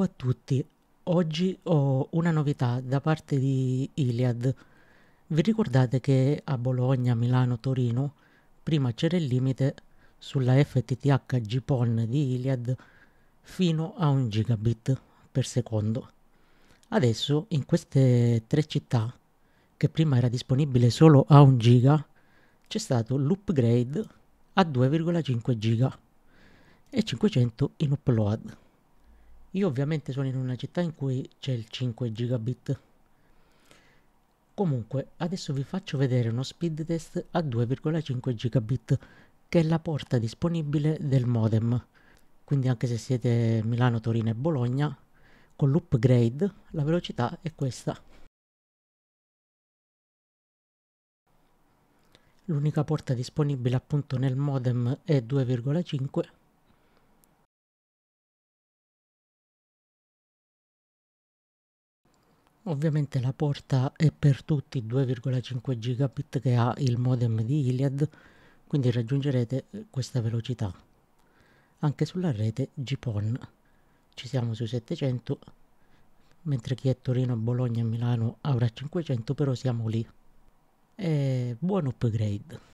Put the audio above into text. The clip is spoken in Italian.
Ciao a tutti, oggi ho una novità da parte di Iliad. Vi ricordate che a Bologna, Milano, Torino prima c'era il limite sulla FTTH GPON di Iliad fino a 1 gigabit per secondo. Adesso in queste tre città, che prima era disponibile solo a 1 giga, c'è stato l'upgrade a 2,5 giga e 500 in upload. Io ovviamente sono in una città in cui c'è il 5 gigabit. Comunque, adesso vi faccio vedere uno speed test a 2,5 gigabit, che è la porta disponibile del modem. Quindi anche se siete Milano, Torino e Bologna, con l'upgrade la velocità è questa. L'unica porta disponibile appunto nel modem è 2,5 Ovviamente la porta è per tutti 2,5 gigabit che ha il modem di Iliad, quindi raggiungerete questa velocità. Anche sulla rete GPON ci siamo sui 700, mentre chi è Torino, Bologna e Milano avrà 500, però siamo lì. E buon upgrade!